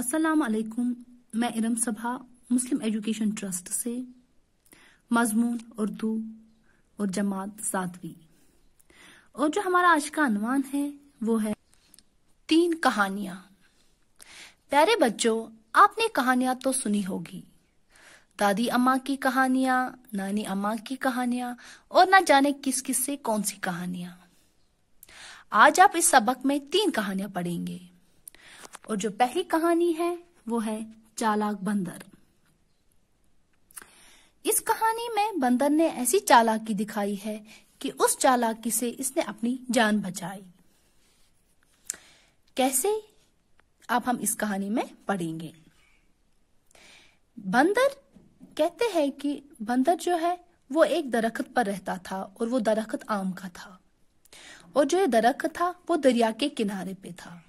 अस्सलाम वालेकुम मैं इरम सभा मुस्लिम एजुकेशन ट्रस्ट से मजमून उर्दू और जमात सातवी और जो हमारा आज का अनुमान है वो है तीन कहानियां प्यारे बच्चों आपने कहानियां तो सुनी होगी दादी अम्मा की कहानियां नानी अम्मा की कहानियां और ना जाने किस किस से कौन सी कहानियां आज आप इस सबक में तीन कहानियां पढ़ेंगे और जो पहली कहानी है वो है चालाक बंदर इस कहानी में बंदर ने ऐसी चालाकी दिखाई है कि उस चालाकी से इसने अपनी जान बचाई कैसे आप हम इस कहानी में पढ़ेंगे बंदर कहते हैं कि बंदर जो है वो एक दरख्त पर रहता था और वो दरख्त आम का था और जो ये दरख्त था वो दरिया के किनारे पे था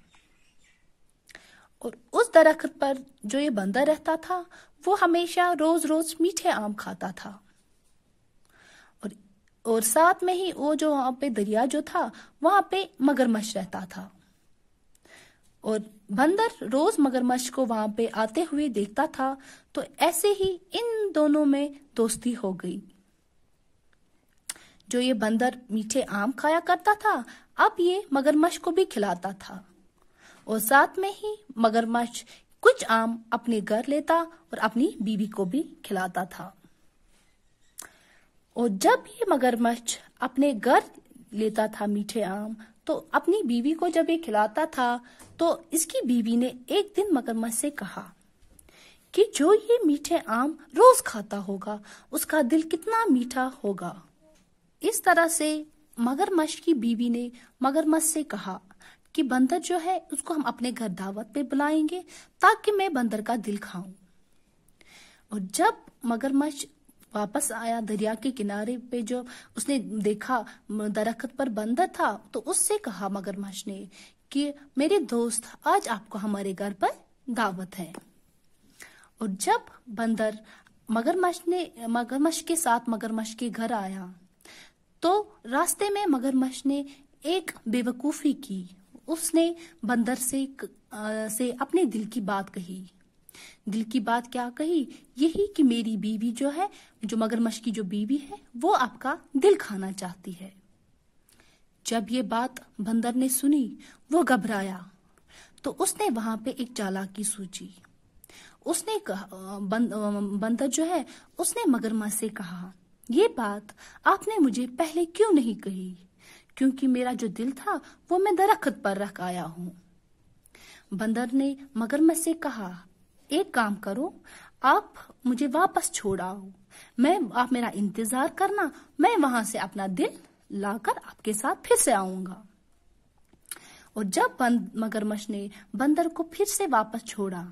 और उस दरख्त पर जो ये बंदर रहता था वो हमेशा रोज रोज मीठे आम खाता था और और साथ में ही वो जो वहां पे दरिया जो था वहां पे मगरमच्छ रहता था और बंदर रोज मगरमच्छ को वहां पे आते हुए देखता था तो ऐसे ही इन दोनों में दोस्ती हो गई जो ये बंदर मीठे आम खाया करता था अब ये मगरमच्छ को भी खिलाता था और साथ में ही मगरमच्छ कुछ आम अपने घर लेता और अपनी बीवी को भी खिलाता था और जब ये मगरमच्छ अपने घर लेता था मीठे आम तो अपनी बीवी को जब ये खिलाता था तो इसकी बीवी ने एक दिन मगरमच्छ से कहा कि जो ये मीठे आम रोज खाता होगा उसका दिल कितना मीठा होगा इस तरह से मगरमच्छ की बीवी ने मगरमच्छ से कहा कि बंदर जो है उसको हम अपने घर दावत पे बुलाएंगे ताकि मैं बंदर का दिल खाऊं और जब मगरमच्छ वापस आया दरिया के किनारे पे जो उसने देखा दरख्त पर बंदर था तो उससे कहा मगरमच्छ ने कि मेरे दोस्त आज आपको हमारे घर पर दावत है और जब बंदर मगरमच्छ ने मगरमच्छ के साथ मगरमच्छ के घर आया तो रास्ते में मगरमच्छ ने एक बेवकूफी की उसने बंदर से से अपने दिल की बात कही दिल की बात क्या कही यही कि मेरी बीवी जो है जो मगरमच्छ की जो बीवी है वो आपका दिल खाना चाहती है जब ये बात बंदर ने सुनी वो घबराया तो उसने वहां पे एक चालाकी सूची उसने कहा बंदर जो है उसने मगरमच्छ से कहा यह बात आपने मुझे पहले क्यों नहीं कही क्योंकि मेरा जो दिल था वो मैं दरख्त पर रख आया हूँ बंदर ने मगरमच्छ से कहा एक काम करो आप मुझे वापस छोड़ आओ मैं आप मेरा इंतजार करना मैं वहां से अपना दिल लाकर आपके साथ फिर से आऊंगा और जब बंद मगरमच्छ ने बंदर को फिर से वापस छोड़ा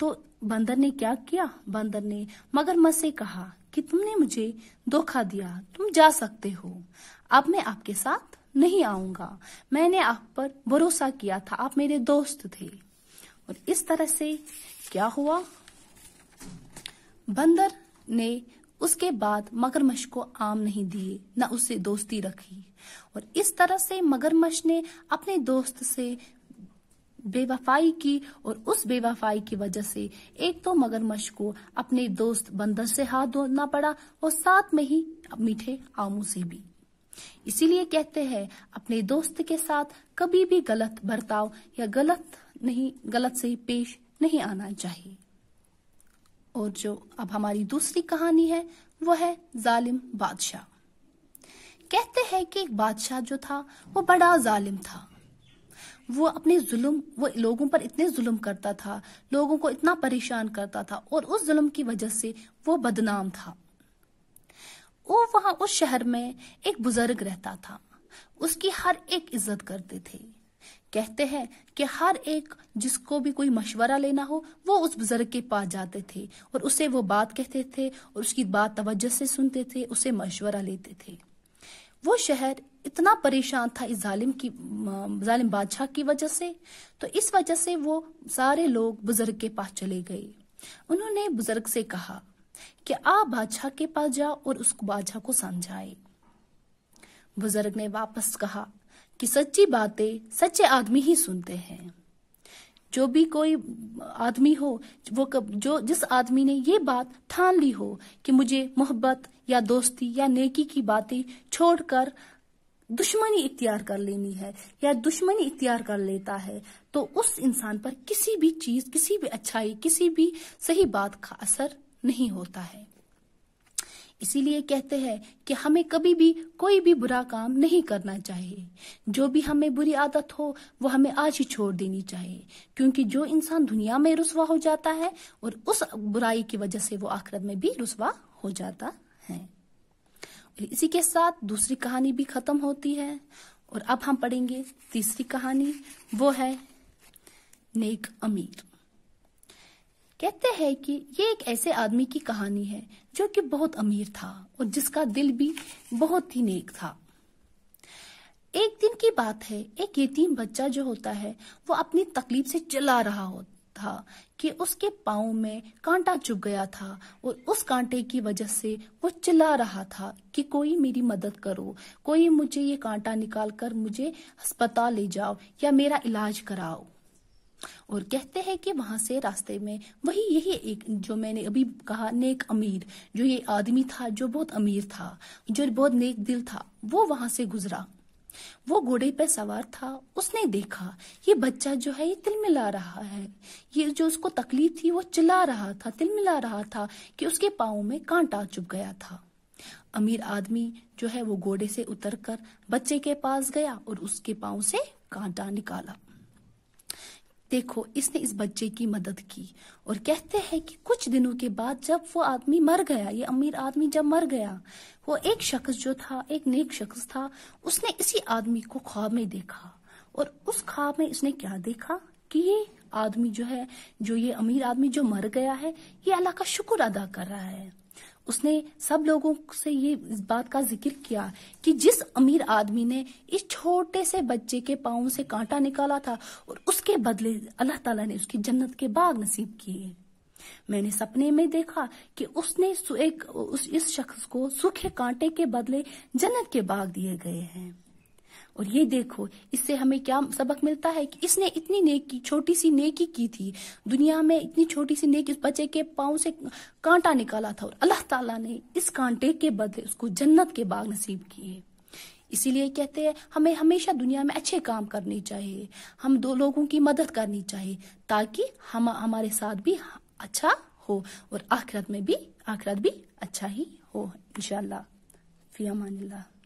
तो बंदर ने क्या किया बंदर ने मगरमच्छ से कहा कि तुमने मुझे धोखा दिया तुम जा सकते हो अब मैं आपके साथ नहीं आऊंगा मैंने आप पर भरोसा किया था आप मेरे दोस्त थे और इस तरह से क्या हुआ बंदर ने उसके बाद मगरमच्छ को आम नहीं दिए न उससे दोस्ती रखी और इस तरह से मगरमच्छ ने अपने दोस्त से बेवफाई की और उस बेवफाई की वजह से एक तो मगरमच्छ को अपने दोस्त बंदर से हाथ धोना पड़ा और साथ में ही मीठे आमों से भी इसीलिए कहते हैं अपने दोस्त के साथ कभी भी गलत बर्ताव या गलत नहीं गलत से ही पेश नहीं आना चाहिए और जो अब हमारी दूसरी कहानी है वह है जालिम बादशाह कहते हैं कि एक बादशाह जो था वो बड़ा जालिम था वो अपने जुल्म वो लोगों पर इतने जुल्म करता था लोगों को इतना परेशान करता था और उस जुल्म की वजह से वो बदनाम था वो वहां उस शहर में एक बुजुर्ग रहता था उसकी हर एक इज्जत करते थे कहते हैं कि हर एक जिसको भी कोई मशवरा लेना हो वो उस बुजुर्ग के पास जाते थे और उसे वो बात कहते थे और उसकी बात तवज्जो से सुनते थे उसे मशवरा लेते थे वो शहर इतना परेशान था इस जालिम की जालिम बादशाह की वजह से तो इस वजह से वो सारे लोग बुजुर्ग के पास चले गए उन्होंने बुजुर्ग से कहा कि आप बादशाह के पास जाओ और उस बादशाह को समझाए बुजुर्ग ने वापस कहा कि सच्ची बातें सच्चे आदमी ही सुनते हैं जो भी कोई आदमी हो वो कब जो जिस आदमी ने ये बात ठान ली हो कि मुझे मोहब्बत या दोस्ती या नेकी की बातें छोड़कर दुश्मनी इख्तियार कर लेनी है या दुश्मनी इख्तियार कर लेता है तो उस इंसान पर किसी भी चीज किसी भी अच्छाई किसी भी सही बात का असर नहीं होता है इसीलिए कहते हैं कि हमें कभी भी कोई भी बुरा काम नहीं करना चाहिए जो भी हमें बुरी आदत हो वो हमें आज ही छोड़ देनी चाहिए क्योंकि जो इंसान दुनिया में रुसवा हो जाता है और उस बुराई की वजह से वो आखिरत में भी रुसवा हो जाता है इसी के साथ दूसरी कहानी भी खत्म होती है और अब हम पढ़ेंगे तीसरी कहानी वो है नेक अमीर कहते हैं कि ये एक ऐसे आदमी की कहानी है जो कि बहुत अमीर था और जिसका दिल भी बहुत ही नेक था एक दिन की बात है एक यतीम बच्चा जो होता है वो अपनी तकलीफ से चला रहा होता था कि उसके पाओ में कांटा चुभ गया था और उस कांटे की वजह से वो चिल्ला रहा था कि कोई मेरी मदद करो कोई मुझे ये कांटा निकाल कर मुझे अस्पताल ले जाओ या मेरा इलाज कराओ और कहते हैं कि वहां से रास्ते में वही यही एक जो मैंने अभी कहा नेक अमीर जो ये आदमी था जो बहुत अमीर था जो बहुत नेक दिल था वो वहां से गुजरा वो घोड़े पर सवार था उसने देखा ये बच्चा जो है ये तिलमिला रहा है ये जो उसको तकलीफ थी वो चिल्ला रहा था तिलमिला रहा था कि उसके पाओ में कांटा चुप गया था अमीर आदमी जो है वो घोड़े से उतरकर बच्चे के पास गया और उसके पाओ से कांटा निकाला देखो इसने इस बच्चे की मदद की और कहते हैं कि कुछ दिनों के बाद जब वो आदमी मर गया ये अमीर आदमी जब मर गया वो एक शख्स जो था एक नेक शख्स था उसने इसी आदमी को ख्वाब में देखा और उस ख्वाब में इसने क्या देखा कि ये आदमी जो है जो ये अमीर आदमी जो मर गया है ये अल्लाह का शुक्र अदा कर रहा है उसने सब लोगों से ये इस बात का जिक्र किया कि जिस अमीर आदमी ने इस छोटे से बच्चे के पाओ से कांटा निकाला था और उसके बदले अल्लाह ताला ने उसकी जन्नत के बाग नसीब किए मैंने सपने में देखा कि उसने एक उस इस शख्स को सूखे कांटे के बदले जन्नत के बाग दिए गए हैं और ये देखो इससे हमें क्या सबक मिलता है कि इसने इतनी नेकी छोटी सी नेकी की थी दुनिया में इतनी छोटी सी नेकी उस बच्चे के पाँव से कांटा निकाला था और अल्लाह ताला ने इस कांटे के बदले उसको जन्नत के बाग नसीब किए इसीलिए कहते हैं हमें हमेशा दुनिया में अच्छे काम करने चाहिए हम दो लोगों की मदद करनी चाहिए ताकि हम हमारे साथ भी अच्छा हो और आखिरत में भी आखिरत भी अच्छा ही हो इनशाला फ़ी अमान